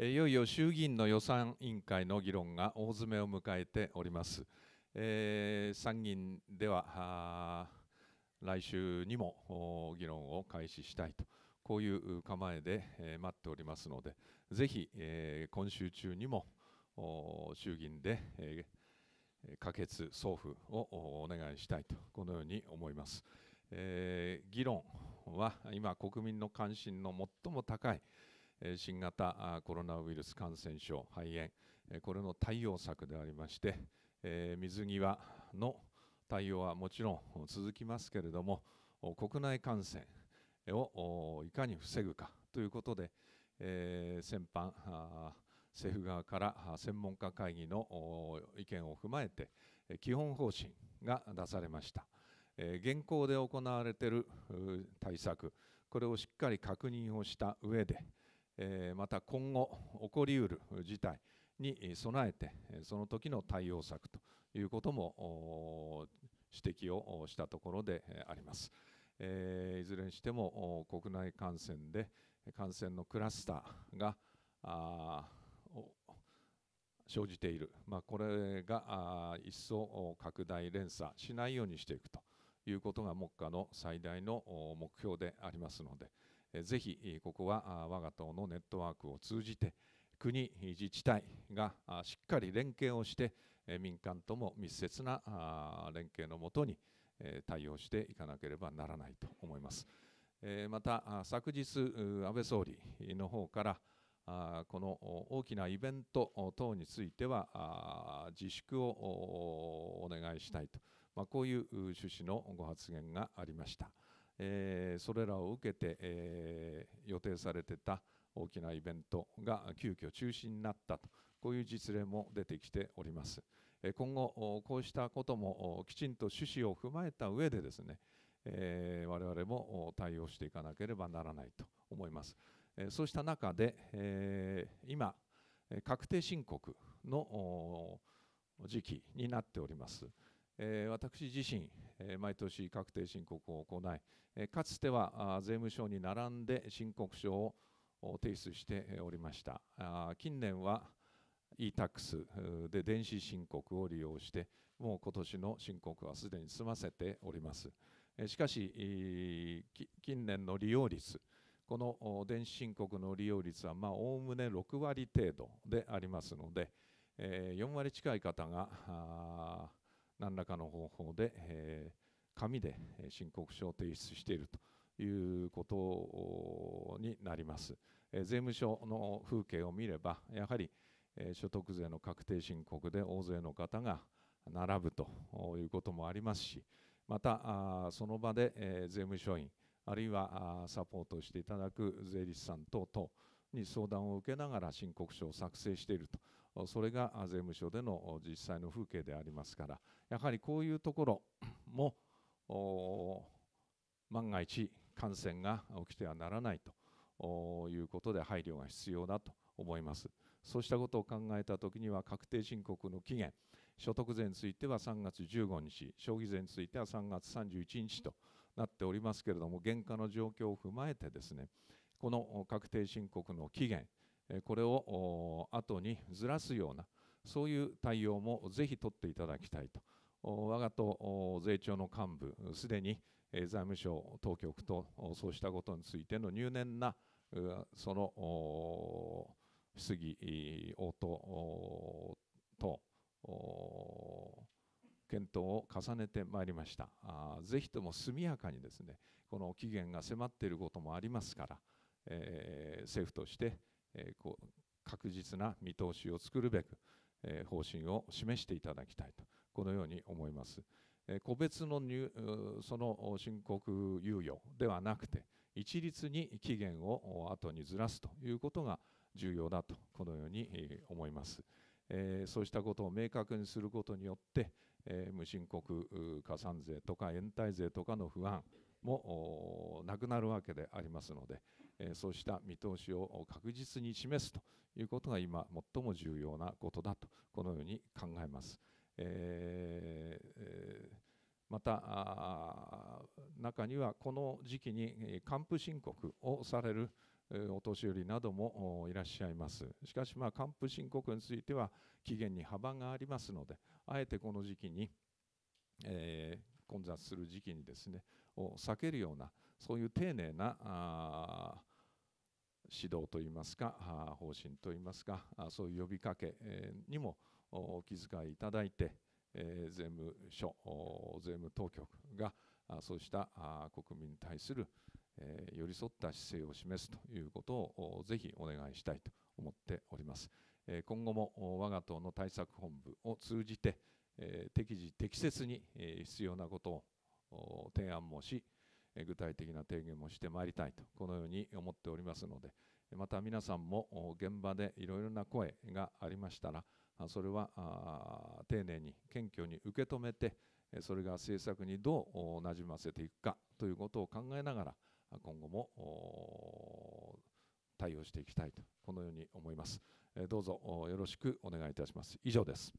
いよいよ衆議院の予算委員会の議論が大詰めを迎えております。えー、参議院では来週にも議論を開始したいと、こういう構えで、待っておりますので、ぜひ、えー、今週中にも衆議院で、え可決、送付をお願いしたいと、このように思います。え議論は今、国民の関心の最も高い新型コロナウイルス感染症肺炎これの対応策でありまして水際の対応はもちろん続きますけれども国内感染をいかに防ぐかということで先般政府側から専門家会議の意見を踏まえて基本方針が出されました。現行で行われている対策、これをしっかり確認をした上で、また今後起こりうる事態に備えてその時の対応策ということも指摘をしたところであります。いずれにしても国内感染で感染のクラスターが生じている、まあ、これが一層拡大連鎖しないようにしていくということが目下の最大の目標でありますので。ぜひここは我が党のネットワークを通じて国、自治体がしっかり連携をして民間とも密接な連携のもとに対応していかなければならないと思います。また昨日、安倍総理の方からこの大きなイベント等については自粛をお願いしたいと、まあ、こういう趣旨のご発言がありました。えー、それらを受けて、えー、予定されてた大きなイベントが急遽中止になったとこういう実例も出てきております。今後こうしたこともきちんと趣旨を踏まえた上でですね、えー、我々も対応していかなければならないと思います。そうした中で、えー、今確定申告の時期になっております。私自身、毎年確定申告を行い、かつては税務署に並んで申告書を提出しておりました近年は e-tax で電子申告を利用してもう今年の申告はすでに済ませておりますしかし近年の利用率この電子申告の利用率はおおむね6割程度でありますので4割近い方が何らかの方法で、え紙で申告書を提出しているということになります。税務署の風景を見れば、やはり所得税の確定申告で大勢の方が並ぶということもありますし、また、その場で税務署員、あるいはサポートしていただく税理士さん等々に相談を受けながら申告書を作成しているとそれが税務署での実際の風景でありますからやはりこういうところも万が一感染が起きてはならないということで配慮が必要だと思います。そうしたことを考えたときには確定申告の期限、所得税については3月15日、消費税については3月31日となっておりますけれども、現下の状況を踏まえてですね、この確定申告の期限、これを後にずらすようなそういう対応もぜひ取っていただきたいと我が党税調の幹部すでに財務省当局とそうしたことについての入念なその質疑応答と検討を重ねてまいりました。あぜひとも速やかにですねこの期限が迫っていることもありますから、え政府としてえこう確実な見通しを作るべく、え方針を示していただきたいとこのように思います。え個別の入その申告猶予ではなくて一律に期限を後にずらすということが重要だとこのように思います。えそうしたことを明確にすることによって、え無申告加算税とか延滞税とかの不安もなくなるわけでありますので、えそうした見通しを確実に示すということが今最も重要なことだとこのように考えます。えー、また中にはこの時期に還付申告をされるお年寄りなどもいらっしゃいます。しかし、まあ、還付申告については期限に幅がありますので、あえてこの時期に、え混雑する時期にですねを避けるようなそういう丁寧な指導といいますか方針といいますかそういう呼びかけにもお気遣いいただいて税務署税務当局がそうした国民に対する寄り添った姿勢を示すということをぜひお願いしたいと思っております。今後も我が党の対策本部を通じてえ適時適切に必要なことを提案もし具体的な提言もしてまいりたいとこのように思っておりますのでまた皆さんも現場でいろいろな声がありましたらそれは丁寧に謙虚に受け止めてそれが政策にどうなじませていくかということを考えながら今後も対応していきたいとこのように思いますどうぞよろしくお願いいたします以上です